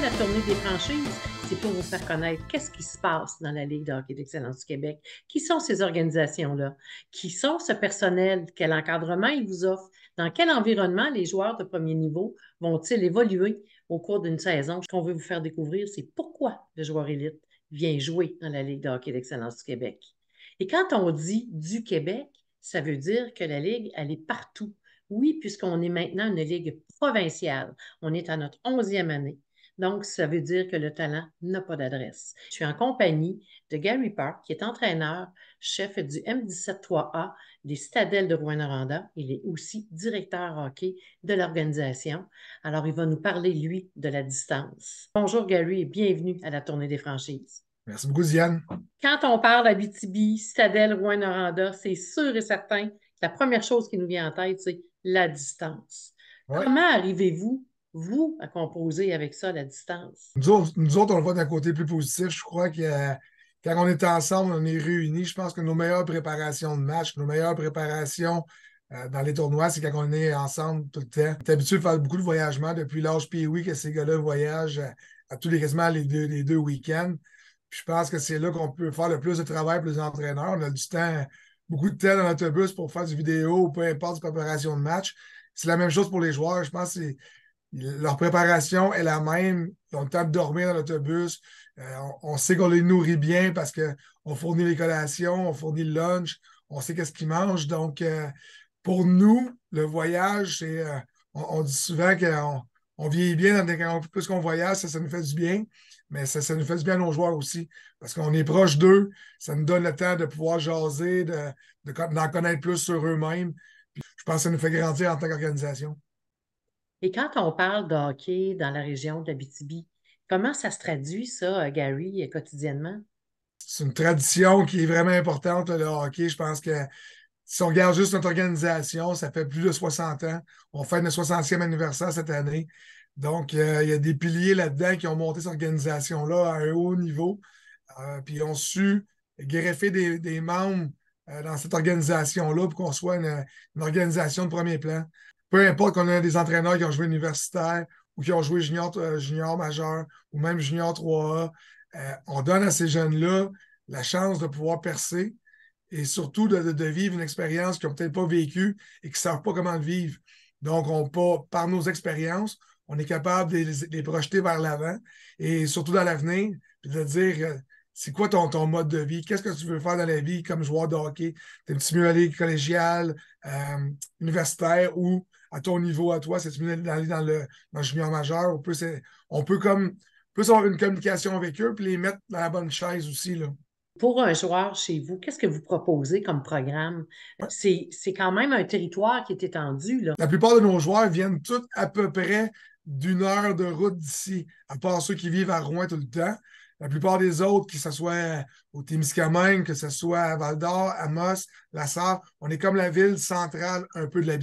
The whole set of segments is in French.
la tournée des franchises? C'est pour vous faire connaître qu'est-ce qui se passe dans la Ligue de hockey d'excellence du Québec. Qui sont ces organisations-là? Qui sont ce personnel? Quel encadrement ils vous offrent? Dans quel environnement les joueurs de premier niveau vont-ils évoluer au cours d'une saison? Ce qu'on veut vous faire découvrir, c'est pourquoi le joueur élite vient jouer dans la Ligue de hockey d'excellence du Québec. Et quand on dit du Québec, ça veut dire que la Ligue, elle est partout. Oui, puisqu'on est maintenant une ligue provinciale. On est à notre onzième année. Donc, ça veut dire que le talent n'a pas d'adresse. Je suis en compagnie de Gary Park, qui est entraîneur, chef du M17-3A des Citadelles de Rouen-Noranda. Il est aussi directeur hockey de l'organisation. Alors, il va nous parler, lui, de la distance. Bonjour, Gary, et bienvenue à la tournée des franchises. Merci beaucoup, Diane. Quand on parle à BTB, Citadelle, Rouen-Noranda, c'est sûr et certain que la première chose qui nous vient en tête, c'est la distance. Comment arrivez-vous vous, à composer avec ça la distance? Nous autres, on le voit d'un côté plus positif. Je crois que quand on est ensemble, on est réunis. Je pense que nos meilleures préparations de match, nos meilleures préparations euh, dans les tournois, c'est quand on est ensemble tout le temps. Tu habitué de faire beaucoup de voyagements depuis l'âge oui que ces gars-là voyagent euh, à, tous les quasiment les deux, les deux week-ends. je pense que c'est là qu'on peut faire le plus de travail pour les entraîneurs. On a du temps, beaucoup de temps dans l'autobus pour faire du vidéo, ou peu importe, préparation de match. C'est la même chose pour les joueurs. Je pense que leur préparation est la même. Ils ont le temps de dormir dans l'autobus. Euh, on, sait qu'on les nourrit bien parce qu'on fournit les collations, on fournit le lunch, on sait qu'est-ce qu'ils mangent. Donc, euh, pour nous, le voyage, c'est, euh, on, dit souvent qu'on on vieillit bien plus qu'on voyage, ça, nous fait du bien, mais ça, nous fait du bien à nos joueurs aussi parce qu'on est proche d'eux. Ça nous donne le temps de pouvoir jaser, de, de, d'en connaître plus sur eux-mêmes. je pense que ça nous fait grandir en tant qu'organisation. Et quand on parle de hockey dans la région de d'Abitibi, comment ça se traduit, ça, euh, Gary, euh, quotidiennement? C'est une tradition qui est vraiment importante, le hockey. Je pense que si on regarde juste notre organisation, ça fait plus de 60 ans. On fête notre 60e anniversaire cette année. Donc, euh, il y a des piliers là-dedans qui ont monté cette organisation-là à un haut niveau. puis, ils ont su greffer des, membres dans cette organisation-là pour qu'on soit une organisation de premier plan peu importe qu'on ait des entraîneurs qui ont joué universitaire ou qui ont joué junior, euh, junior majeur ou même junior 3A, euh, on donne à ces jeunes-là la chance de pouvoir percer et surtout de, vivre une expérience qu'ils n'ont peut-être pas vécue et qu'ils ne savent pas comment le vivre. Donc, on, par, par nos expériences, on est capable de les, projeter vers l'avant et surtout dans l'avenir, de dire euh, c'est quoi ton, ton, mode de vie? Qu'est-ce que tu veux faire dans la vie comme joueur de hockey? T'es un petit mieux collégial, universitaire ou à ton niveau, à toi, c'est d'aller dans le, dans le junior majeur. On peut, on peut comme avoir une communication avec eux puis les mettre dans la bonne chaise aussi. Là. Pour un joueur chez vous, qu'est-ce que vous proposez comme programme? C'est quand même un territoire qui est étendu. La plupart de nos joueurs viennent tous à peu près d'une heure de route d'ici, à part ceux qui vivent à Rouen tout le temps. La plupart des autres, que ce soit au Témiscamingue, que ce soit à Val-d'Or, à Moss, La Sarre, on est comme la ville centrale un peu de la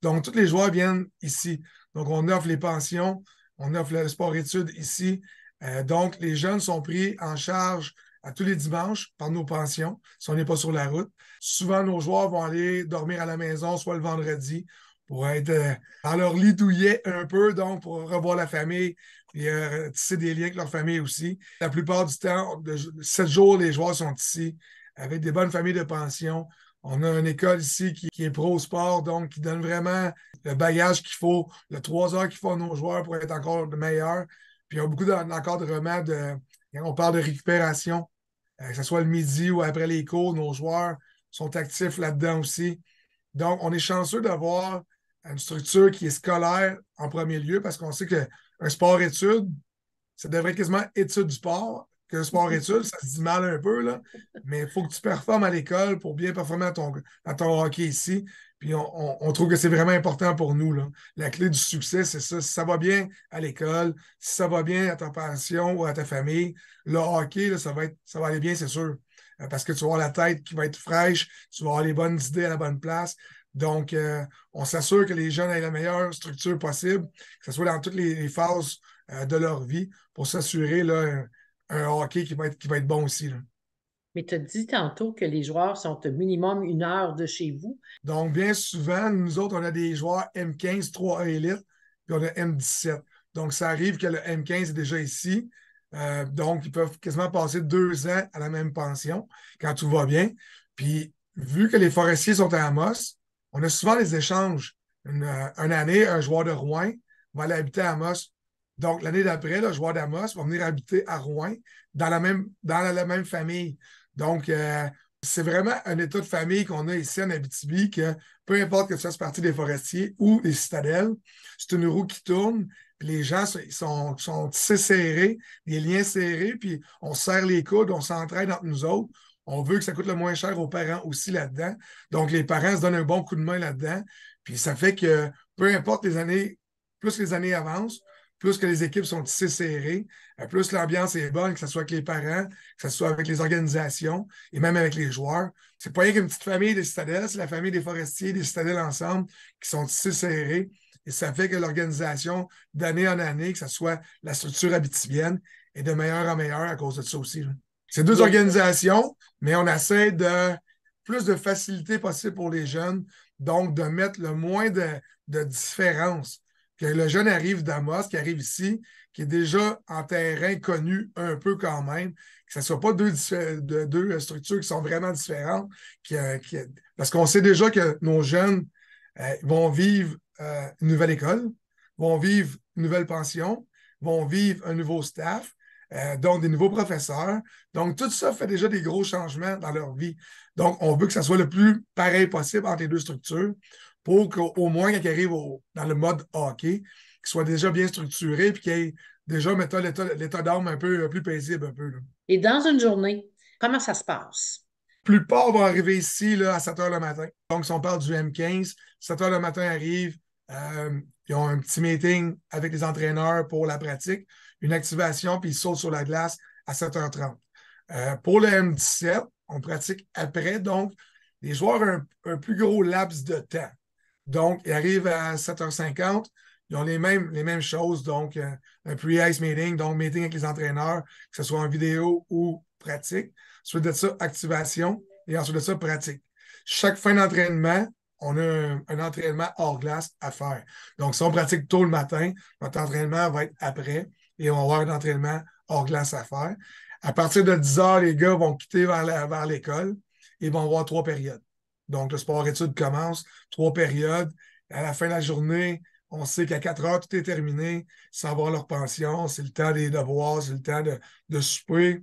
Donc, tous les joueurs viennent ici. Donc, on offre les pensions, on offre le sport-études ici. Euh, donc, les jeunes sont pris en charge à tous les dimanches par nos pensions, si on n'est pas sur la route. Souvent, nos joueurs vont aller dormir à la maison, soit le vendredi, pour être euh, dans leur lit douillet un peu, donc pour revoir la famille, et euh, tisser des liens avec leur famille aussi. La plupart du temps, de 7 jours, les joueurs sont ici avec des bonnes familles de pension. On a une école ici qui, est pro-sport, donc qui donne vraiment le bagage qu'il faut, le trois heures qu'il faut à nos joueurs pour être encore meilleurs. Puis il y a beaucoup encore de. Euh, on parle de récupération, euh, que ce soit le midi ou après les cours, nos joueurs sont actifs là-dedans aussi. Donc, on est chanceux d'avoir une structure qui est scolaire en premier lieu parce qu'on sait que un sport-étude, ça devrait quasiment étude du sport que sport-étude, ça se dit mal un peu, mais il faut que tu performes à l'école pour bien performer à ton, à ton hockey ici. Puis on, trouve que c'est vraiment important pour nous. Là. La clé du succès, c'est ça. Si ça va bien à l'école, si ça va bien à ta passion ou à ta famille, le hockey, ça, va être, ça va aller bien, c'est sûr. Euh, parce que tu vas avoir la tête qui va être fraîche, tu vas avoir les bonnes idées à la bonne place, donc, euh, on s'assure que les jeunes aient la meilleure structure possible, que ce soit dans toutes les, phases euh, de leur vie, pour s'assurer un, hockey qui va être, qui va être bon aussi. Mais tu as dit tantôt que les joueurs sont au minimum une heure de chez vous. Donc, bien souvent, nous autres, on a des joueurs M15, 3A élite, puis on a M17. Donc, ça arrive que le M15 est déjà ici. Euh, donc, ils peuvent quasiment passer deux ans à la même pension quand tout va bien. Puis, vu que les forestiers sont à Amos, on a souvent les échanges. Euh, une, année, un joueur de Rouen va aller habiter à Amos. Donc, l'année d'après, le joueur d'Amos va venir habiter à Rouen dans la même, dans la, même famille. Donc, euh, c'est vraiment un état de famille qu'on a ici en Abitibi que peu importe que ça soit partie des forestiers ou des citadelles, c'est une roue qui tourne, les gens sont, sont serrés, les liens serrés, puis on serre les coudes, on s'entraide entre nous autres, on veut que ça coûte le moins cher aux parents aussi là-dedans. Donc, les parents se donnent un bon coup de main là-dedans. Puis ça fait que peu importe les années, plus les années avancent, plus que les équipes sont tissées serrées, euh, plus l'ambiance est bonne, que ce soit avec les parents, que ce soit avec les organisations et même avec les joueurs. C'est pas rien qu'une petite famille des citadelles, c'est la famille des forestiers, des citadelles ensemble qui sont tissées serrées. Et ça fait que l'organisation, d'année en année, que ce soit la structure habitivienne, est de meilleure en meilleure à cause de ça aussi. C'est deux organisations, mais on essaie de plus de facilité possible pour les jeunes, donc de mettre le moins de, différence. Que le jeune arrive d'Amos, qui arrive ici, qui est déjà en terrain connu un peu quand même, que ce ne soit pas deux, deux, structures qui sont vraiment différentes, euh, parce qu'on sait déjà que nos jeunes euh, vont vivre euh, une nouvelle école, vont vivre une nouvelle pension, vont vivre un nouveau staff, euh, donc des nouveaux professeurs. Donc, tout ça fait déjà des gros changements dans leur vie. Donc, on veut que ça soit le plus pareil possible entre les deux structures pour qu'au moins, quand ils arrivent dans le mode hockey, qu'ils soient déjà bien structurés puis qu'ils aient déjà, mettons, l'état d'âme un peu plus paisible. Un peu, Et dans une journée, comment ça se passe? La plupart vont arriver ici à 7 h le matin. Donc, si on parle du M15, 7 h le matin arrive, euh, ils ont un petit meeting avec les entraîneurs pour la pratique une activation, puis il saute sur la glace à 7h30. Euh, pour le M17, on pratique après, donc les joueurs ont un, plus gros laps de temps. Donc, ils arrivent à 7h50, ils ont les mêmes, les mêmes choses, donc euh, un pre-ice meeting, donc meeting avec les entraîneurs, que ce soit en vidéo ou pratique. Ensuite de ça, activation, et ensuite de ça, pratique. Chaque fin d'entraînement, on a un, un, entraînement hors glace à faire. Donc, si on pratique tôt le matin, notre entraînement va être après et on va avoir un entraînement hors glace à faire. À partir de 10 heures, les gars vont quitter vers l'école et vont avoir trois périodes. Donc, le sport-études commence, trois périodes. À la fin de la journée, on sait qu'à 4 heures, tout est terminé, avoir leur pension, c'est le temps des devoirs, c'est le temps de, de, souper,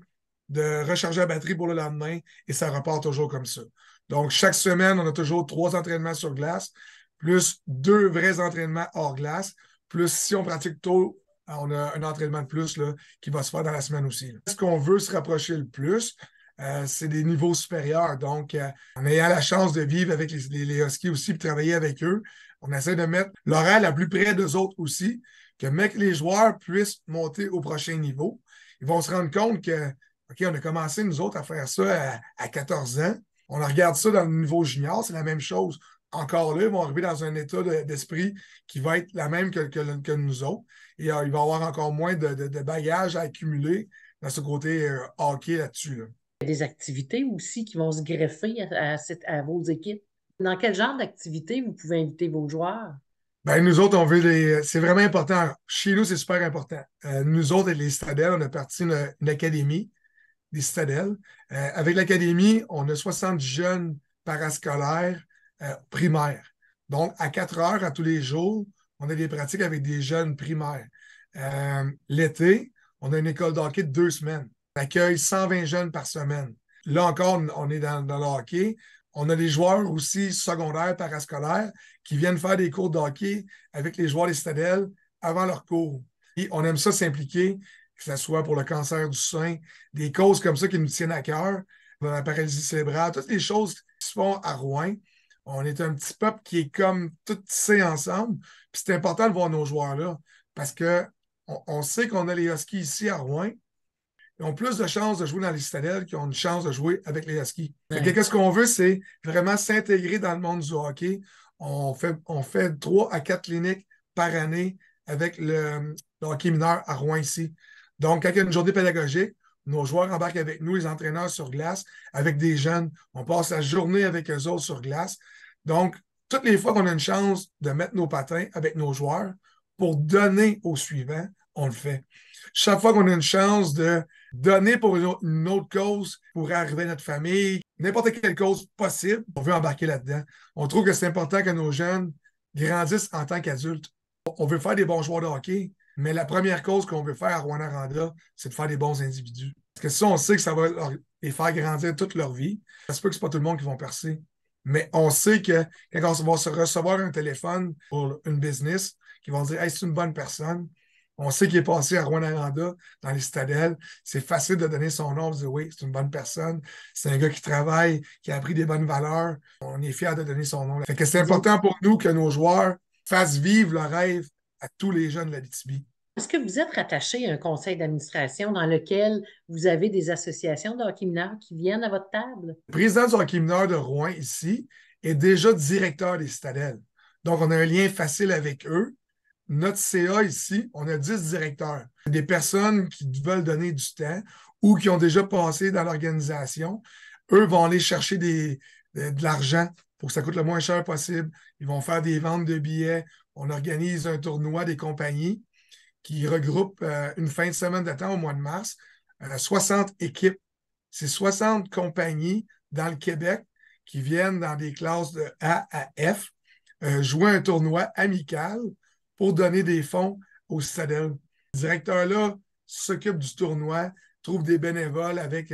de recharger la batterie pour le lendemain, et ça repart toujours comme ça. Donc, chaque semaine, on a toujours trois entraînements sur glace, plus deux vrais entraînements hors glace, plus si on pratique tôt ah, on a un entraînement de plus là, qui va se faire dans la semaine aussi. Ce qu'on veut se rapprocher le plus, euh, c'est des niveaux supérieurs. Donc, euh, en ayant la chance de vivre avec les, huskies aussi, de travailler avec eux, on essaie de mettre l'oral à plus près des autres aussi, que mec, les joueurs puissent monter au prochain niveau. Ils vont se rendre compte que, OK, on a commencé, nous autres, à faire ça à, à 14 ans. On regarde ça dans le niveau junior, c'est la même chose encore là, ils vont arriver dans un état d'esprit qui va être la même que, que, nous autres. Et euh, il va y avoir encore moins de, bagages à accumuler dans ce côté euh, hockey là-dessus. Il y a des activités aussi qui vont se greffer à, vos équipes. Dans quel genre d'activité vous pouvez inviter vos joueurs? Ben, nous autres, on veut des. C'est vraiment important. Chez nous, c'est super important. Euh, nous autres, les citadelles, on a parti une, académie des citadelles. avec l'académie, on a 60 jeunes parascolaires euh, primaire. Donc, à 4 heures à tous les jours, on a des pratiques avec des jeunes primaires. Euh, l'été, on a une école de hockey de deux semaines. On accueille 120 jeunes par semaine. Là encore, on est dans, le hockey. On a des joueurs aussi secondaires, parascolaires, qui viennent faire des cours de hockey avec les joueurs des citadelles avant leur cours. Et on aime ça s'impliquer, que ce soit pour le cancer du sein, des causes comme ça qui nous tiennent à cœur, la paralysie cérébrale, toutes les choses qui se font à Rouen. On est un petit peuple qui est comme tout tissé ensemble. Puis c'est important de voir nos joueurs-là parce que on, sait qu'on a les Huskies ici à Rouen. Ils ont plus de chances de jouer dans les citadelles qu'ils ont une chance de jouer avec les Huskies. Qu'est-ce qu'on veut, c'est vraiment s'intégrer dans le monde du hockey. On fait, on fait trois à quatre cliniques par année avec le, le hockey mineur à Rouen ici. Donc, quand il y a une journée pédagogique, nos joueurs embarquent avec nous, les entraîneurs sur glace, avec des jeunes. On passe la journée avec eux autres sur glace. Donc, toutes les fois qu'on a une chance de mettre nos patins avec nos joueurs pour donner au suivant, on le fait. Chaque fois qu'on a une chance de donner pour une autre cause, pour arriver à notre famille, n'importe quelle cause possible, on veut embarquer là-dedans. On trouve que c'est important que nos jeunes grandissent en tant qu'adultes. On veut faire des bons joueurs de hockey, mais la première cause qu'on veut faire à Rwanda, c'est de faire des bons individus. Parce que si on sait que ça va les faire grandir toute leur vie. Ça se peut que ce pas tout le monde qui vont percer. Mais on sait que quand on va se recevoir un téléphone pour une business, qui vont dire Hey, c'est une bonne personne. On sait qu'il est passé à Rwanda dans les citadelles. C'est facile de donner son nom, de dire oui, c'est une bonne personne. C'est un gars qui travaille, qui a appris des bonnes valeurs. On est fiers de donner son nom. que c'est important pour nous que nos joueurs fassent vivre leur rêve à tous les jeunes de la BTB. Est-ce que vous êtes rattaché à un conseil d'administration dans lequel vous avez des associations de hockey qui viennent à votre table? Le président du hockey mineur de Rouen, ici, est déjà directeur des citadelles. Donc, on a un lien facile avec eux. Notre CA ici, on a 10 directeurs. Des personnes qui veulent donner du temps ou qui ont déjà passé dans l'organisation. Eux vont aller chercher de l'argent pour que ça coûte le moins cher possible. Ils vont faire des ventes de billets on organise un tournoi des compagnies qui regroupe euh, une fin de semaine de au mois de mars, euh, a 60 équipes. C'est 60 compagnies dans le Québec qui viennent dans des classes de A à F euh, jouer un tournoi amical pour donner des fonds au citadelles. Le directeur-là s'occupe du tournoi, trouve des bénévoles avec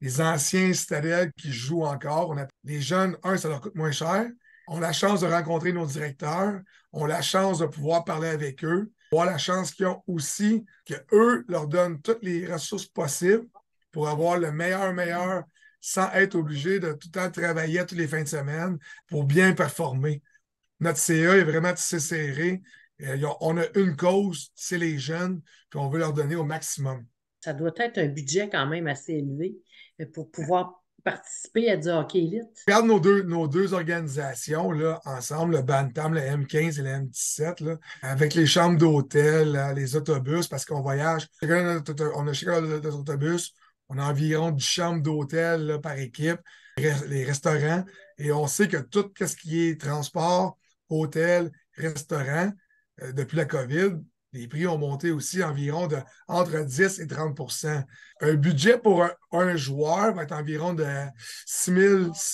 les anciens citadelles qui jouent encore. On a, les jeunes, un, ça leur coûte moins cher, a la chance de rencontrer nos directeurs, ont la chance de pouvoir parler avec eux, ont la chance qu'ils ont aussi, qu'eux leur donnent toutes les ressources possibles pour avoir le meilleur, meilleur, sans être obligé de tout le temps travailler tous toutes les fins de semaine pour bien performer. Notre CA est vraiment tissé serré. Euh, on a une cause, c'est les jeunes, puis on veut leur donner au maximum. Ça doit être un budget quand même assez élevé euh, pour pouvoir participer à du hockey élite. Regarde nos deux, nos deux organisations là, ensemble, le Bantam, le M15 et le M17, avec les chambres d'hôtel, euh, les autobus, parce qu'on voyage. On a chacun des autobus. On a environ 10 chambres d'hôtel par équipe, les restaurants. Et on sait que tout ce qui est transport, hôtel, restaurant, euh, depuis la COVID, les prix ont monté aussi environ de, entre 10 et 30 Un budget pour un, joueur va être environ de 6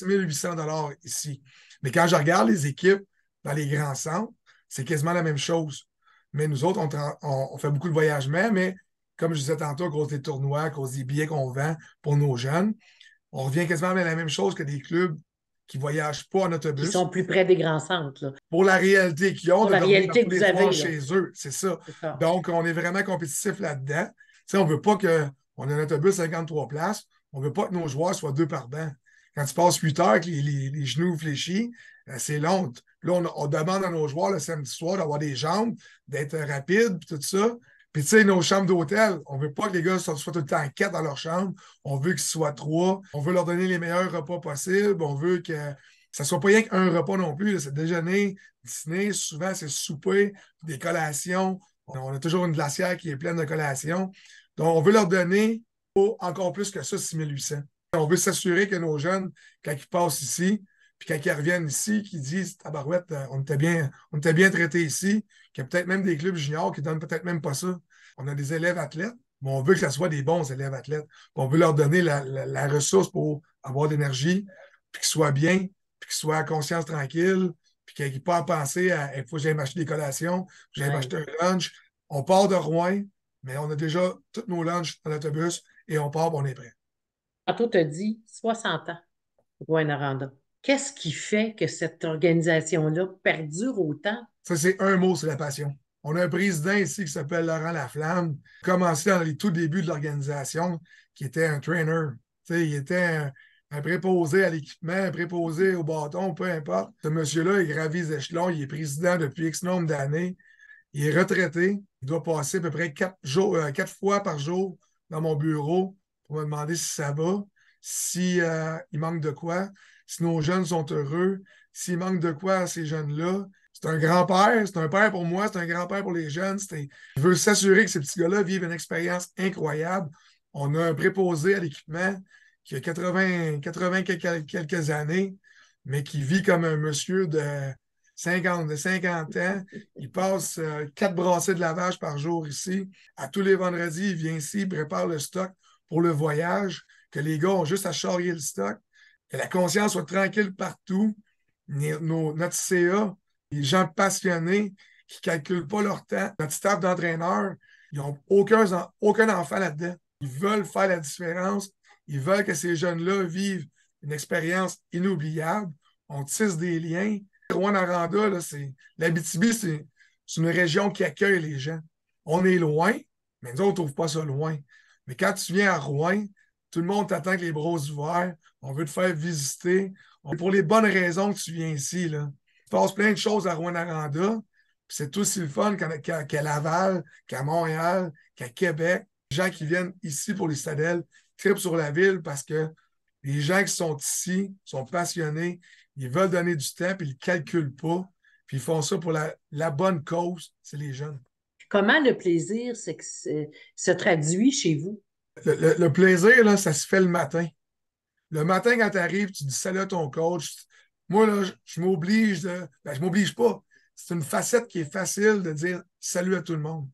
800 ici. Mais quand je regarde les équipes dans les grands centres, c'est quasiment la même chose. Mais nous autres, on, fait beaucoup de voyagements, mais comme je disais tantôt, à cause des tournois, à cause des billets qu'on vend pour nos jeunes, on revient quasiment à la même chose que des clubs qui ne voyagent pas en autobus. Ils sont plus près des grands centres. Pour la réalité qu'ils ont, pour de la réalité que vous chez eux, c'est ça. Donc, on est vraiment compétitif là-dedans. on ne veut pas qu'on ait un autobus à 53 places. On ne veut pas que nos joueurs soient deux par banc. Quand tu passes 8 heures avec les, les, genoux fléchis, euh, c'est long. Là, on, on, demande à nos joueurs le samedi soir d'avoir des jambes, d'être rapides, tout ça. Puis, tu sais, nos chambres d'hôtel, on veut pas que les gars soient, tout le temps quatre dans leur chambre. On veut qu'ils soient trois. On veut leur donner les meilleurs repas possibles. On veut que ça soit pas rien qu'un repas non plus. C'est déjeuner, dîner. Souvent, c'est souper, des collations. On a toujours une glacière qui est pleine de collations. Donc, on veut leur donner encore plus que ça, 6800. On veut s'assurer que nos jeunes, quand ils passent ici, puis quand ils reviennent ici, qui disent Tabarouette, euh, on était bien, on était bien traité ici, qu'il y a peut-être même des clubs juniors qui donnent peut-être même pas ça. On a des élèves athlètes, mais on veut que ce soit des bons élèves athlètes. On veut leur donner la, ressource pour avoir de l'énergie, puis qu'ils soient bien, puis qu'ils soient à conscience tranquille, puis qu'ils n'aient pas penser à il faut que j'aille m'acheter des collations, j'aille m'acheter un lunch. On part de Rouen, mais on a déjà tous nos lunchs dans l'autobus et on part, on est prêt. à tout dit 60 ans, Rouen-Aranda. Qu'est-ce qui fait que cette organisation-là perdure autant? Ça, c'est un mot, c'est la passion. On a un président ici qui s'appelle Laurent Laflamme, commencé dans les tout débuts de l'organisation, qui était un trainer. il était un, préposé à l'équipement, un préposé au bâton, peu importe. Ce monsieur-là, il gravit les il est président depuis X nombre d'années, il est retraité, il doit passer à peu près quatre, euh, fois par jour dans mon bureau pour me demander si ça va, s'il euh, manque de quoi, si nos jeunes sont heureux, s'il manque de quoi à ces jeunes-là, c'est un grand-père, c'est un père pour moi, c'est un grand-père pour les jeunes. Je veux s'assurer que ces petits gars-là vivent une expérience incroyable. On a un préposé à l'équipement qui a 80, 80 quelques, années, mais qui vit comme un monsieur de 50, de 50 ans. Il passe euh, quatre brassées de lavage par jour ici. À tous les vendredis, il vient ici, il prépare le stock pour le voyage, que les gars ont juste à charrier le stock que la conscience soit tranquille partout. Nos, notre CA, les gens passionnés qui ne calculent pas leur temps, notre staff d'entraîneurs, ils n'ont aucun, aucun enfant là-dedans. Ils veulent faire la différence. Ils veulent que ces jeunes-là vivent une expérience inoubliable. On tisse des liens. Rouen-Aranda, l'Abitibi, c'est une région qui accueille les gens. On est loin, mais nous, on ne trouve pas ça loin. Mais quand tu viens à Rouen, tout le monde t'attend que les bras ouverts. On veut te faire visiter. Pour les bonnes raisons que tu viens ici. Là. Il se plein de choses à Rwanda. C'est aussi le fun qu'à Laval, qu'à Montréal, qu'à Québec. Les gens qui viennent ici pour les citadelles tripent sur la ville parce que les gens qui sont ici sont passionnés, ils veulent donner du temps, puis ils ne calculent pas, puis ils font ça pour la, bonne cause, c'est les jeunes. Comment le plaisir se, traduit chez vous? Le, le plaisir, là, ça se fait le matin. Le matin, quand tu arrives, tu dis salut à ton coach. Moi, là, je, m'oblige de. Ben, je m'oblige pas. C'est une facette qui est facile de dire salut à tout le monde.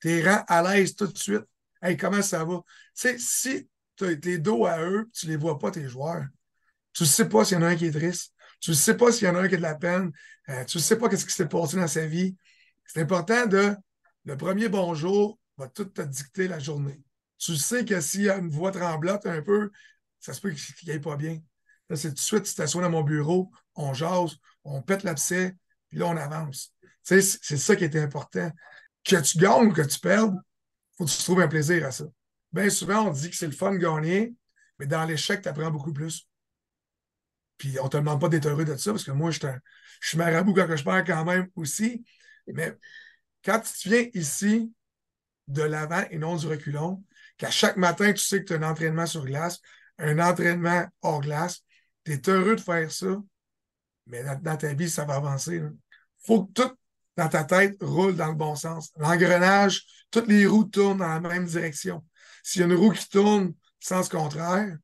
Tu rends à l'aise tout de suite. Hey, comment ça va? Tu si tu es dos à eux, tu les vois pas, tes joueurs. Tu sais pas s'il y en a un qui est triste. Tu sais pas s'il y en a un qui a de la peine. Euh, tu sais pas quest ce qui s'est passé dans sa vie. C'est important de. Le premier bonjour va tout te dicter la journée. Tu sais que s'il y a une voix tremblante un peu, ça se peut qu'il aille pas bien. Là, c'est tout de suite, tu t'assois dans mon bureau, on jase, on pète l'abcès, puis là, on avance. c'est ça qui est important. Que tu gagnes ou que tu perdes, faut que tu trouves un plaisir à ça. Bien souvent, on dit que c'est le fun de gagner, mais dans l'échec, tu apprends beaucoup plus. Puis on ne te demande pas d'être heureux de ça, parce que moi, je, je suis marabout quand je perds quand même aussi. Mais quand tu viens ici de l'avant et non du reculon, qu'à chaque matin, tu sais que tu as un entraînement sur glace, un entraînement hors glace. Tu es heureux de faire ça, mais dans, ta vie, ça va avancer. Il faut que tout dans ta tête roule dans le bon sens. L'engrenage, toutes les roues tournent dans la même direction. S'il y a une roue qui tourne sens contraire,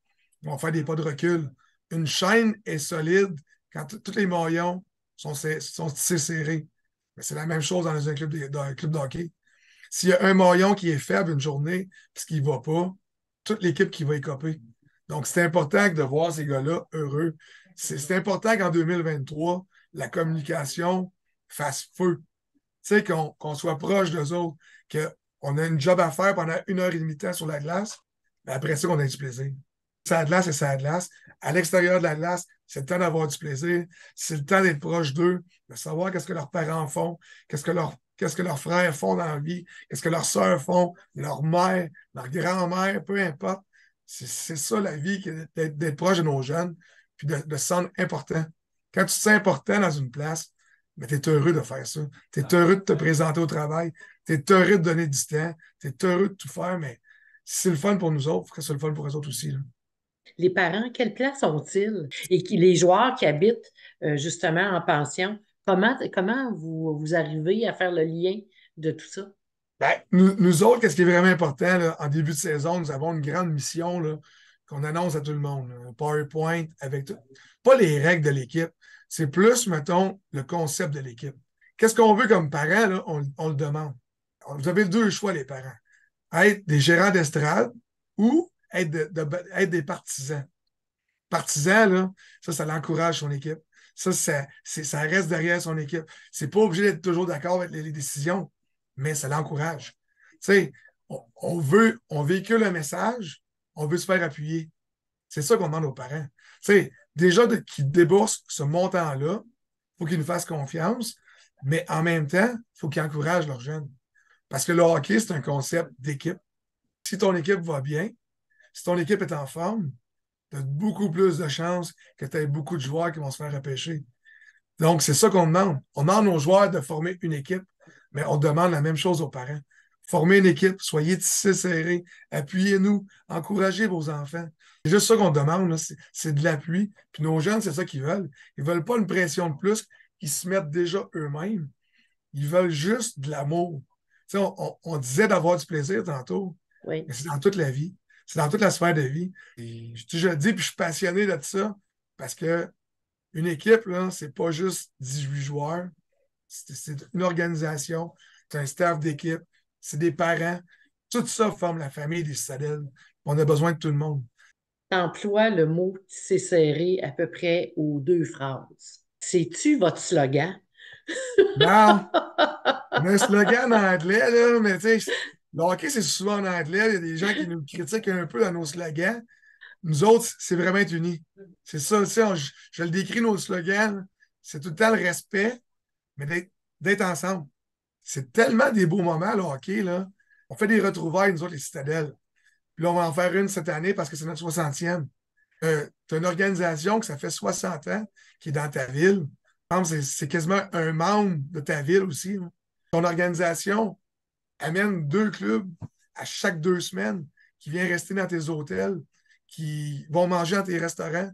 on va faire des pas de recul. Une chaîne est solide quand tous les maillons sont, sont serrés. Mais c'est la même chose dans un club de, hockey. S'il y a un maillon qui est faible une journée, puisqu'il ne va pas, toute l'équipe qui va écoper. Donc, c'est important de voir ces gars-là heureux. C'est important qu'en 2023, la communication fasse feu. Tu sais, qu'on soit proche d'eux autres, qu'on a une job à faire pendant une heure et demie sur la glace, mais après ça, on a du plaisir. la glace, c'est la glace. À l'extérieur de la glace, c'est le temps d'avoir du plaisir. C'est le temps d'être proche d'eux, de savoir qu'est-ce que leurs parents font, qu'est-ce que leurs qu'est-ce que leurs frères font dans la vie, qu'est-ce que leurs sœurs font, leur mère, leur grand-mère, peu importe. C'est ça la vie, d'être proche de nos jeunes, puis de, se sentir important. Quand tu te sens important dans une place, mais tu es heureux de faire ça. Tu es heureux de te présenter au travail. Tu es heureux de donner du temps. Tu es heureux de tout faire, mais c'est le fun pour nous autres, que c'est le fun pour les autres aussi. Les parents, quelle place ont-ils? Et les joueurs qui habitent euh, justement en pension, comment, comment vous, vous arrivez à faire le lien de tout ça? Ben, nous, autres, qu'est-ce qui est vraiment important, en début de saison, nous avons une grande mission qu'on annonce à tout le monde. PowerPoint avec tout. Pas les règles de l'équipe, c'est plus, mettons, le concept de l'équipe. Qu'est-ce qu'on veut comme parents? on, le demande. Vous avez deux choix, les parents. Être des gérants d'estrade ou être, des partisans. Partisans, ça, ça l'encourage son équipe. Ça, ça, reste derrière son équipe. C'est pas obligé d'être toujours d'accord avec les décisions mais ça l'encourage. Tu on, veut, on véhicule un message, on veut se faire appuyer. C'est ça qu'on demande aux parents. Tu sais, déjà qu'ils déboursent ce montant-là, il faut qu'ils nous fassent confiance, mais en même temps, il faut qu'ils encouragent leurs jeunes. Parce que le hockey, c'est un concept d'équipe. Si ton équipe va bien, si ton équipe est en forme, tu as beaucoup plus de chances que tu aies beaucoup de joueurs qui vont se faire repêcher. Donc, c'est ça qu'on demande. On demande aux joueurs de former une équipe mais on demande la même chose aux parents. Formez une équipe, soyez tissés serrés, appuyez-nous, encouragez vos enfants. C'est juste ça qu'on demande, c'est de l'appui. Puis nos jeunes, c'est ça qu'ils veulent. Ils ne veulent pas une pression de plus Ils se mettent déjà eux-mêmes. Ils veulent juste de l'amour. On, disait d'avoir du plaisir tantôt, oui. mais c'est dans toute la vie, c'est dans toute la sphère de vie. Et je, dis, puis je suis passionné de ça, parce qu'une équipe, ce n'est pas juste 18 joueurs, c'est une organisation, c'est un staff d'équipe, c'est des parents. Tout ça forme la famille des citadelles. On a besoin de tout le monde. Emploie le mot c'est serré à peu près aux deux phrases. C'est-tu votre slogan? Non! un slogan en anglais, là, mais tu sais, le c'est souvent en anglais. Il y a des gens qui nous critiquent un peu dans nos slogans. Nous autres, c'est vraiment être unis. C'est ça, tu sais, je, le décris, nos slogans. C'est tout le temps le respect, mais d'être ensemble. C'est tellement des beaux moments, le hockey. Là. On fait des retrouvailles, nous autres, les citadelles. Puis là, on va en faire une cette année parce que c'est notre 60e. tu as une organisation que ça fait 60 ans qui est dans ta ville. C'est quasiment un membre de ta ville aussi. Ton organisation amène deux clubs à chaque deux semaines qui viennent rester dans tes hôtels, qui vont manger dans tes restaurants,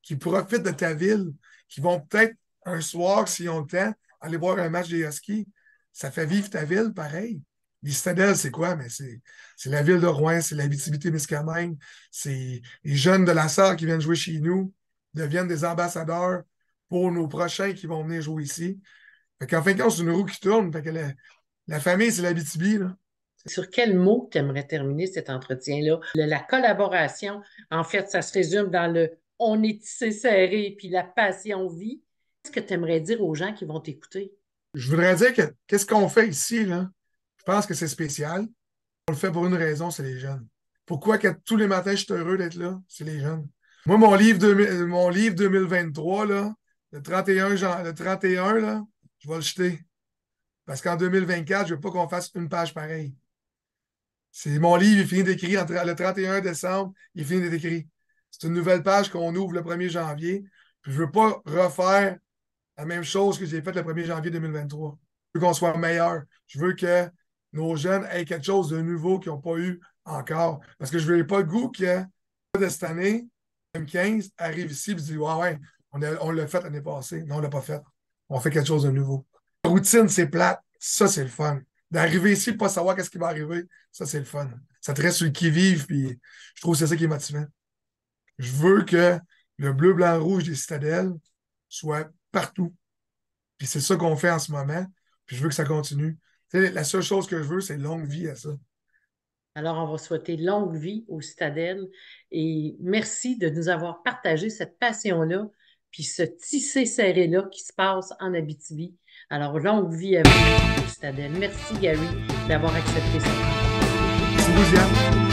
qui profitent de ta ville, qui vont peut-être un soir, s'ils ont le temps, aller voir un match des Huskies, ça fait vivre ta ville pareil. Les c'est quoi? Mais c'est, la ville de Rouen, c'est la c'est les jeunes de la salle qui viennent jouer chez nous, deviennent des ambassadeurs pour nos prochains qui vont venir jouer ici. En fin de compte, c'est une roue qui tourne. que la, famille, c'est l'habitibi. Sur quel mot tu terminer cet entretien-là? La collaboration, en fait, ça se résume dans le on est tissé serré, puis la passion vit. Qu'est-ce que tu aimerais dire aux gens qui vont t'écouter? Je voudrais dire que qu'est-ce qu'on fait ici, là? Je pense que c'est spécial. On le fait pour une raison, c'est les jeunes. Pourquoi que tous les matins, je suis heureux d'être là? C'est les jeunes. Moi, mon livre, euh, mon livre 2023, là, le 31, le 31 là, je vais le jeter. Parce qu'en 2024, je ne veux pas qu'on fasse une page pareille. C'est mon livre, il finit d'écrire le 31 décembre, il finit d'écrire. C'est une nouvelle page qu'on ouvre le 1er janvier. Puis je ne veux pas refaire la même chose que j'ai faite le 1er janvier 2023. Je veux qu'on soit meilleur. Je veux que nos jeunes aient quelque chose de nouveau qu'ils n'ont pas eu encore. Parce que je ne veux pas le goût que de cette année, M15, arrive ici et se dit Ouais, ouais, on, l'a fait l'année passée. Non, on ne l'a pas fait. On fait quelque chose de nouveau. La routine, c'est plate. Ça, c'est le fun. D'arriver ici et pas savoir qu'est-ce qui va arriver, ça, c'est le fun. Ça te reste sur qui-vive, puis je trouve que c'est ça qui est motivant. Je veux que le bleu, blanc, rouge des citadelles soit partout. Puis c'est ça qu'on fait en ce moment. Puis je veux que ça continue. sais, la seule chose que je veux, c'est longue vie à ça. Alors, on va souhaiter longue vie aux citadelles et merci de nous avoir partagé cette passion-là, puis ce tissé serré-là qui se passe en Abitibi. Alors, longue vie à vous, aux Merci, Gary, d'avoir accepté ça. Merci,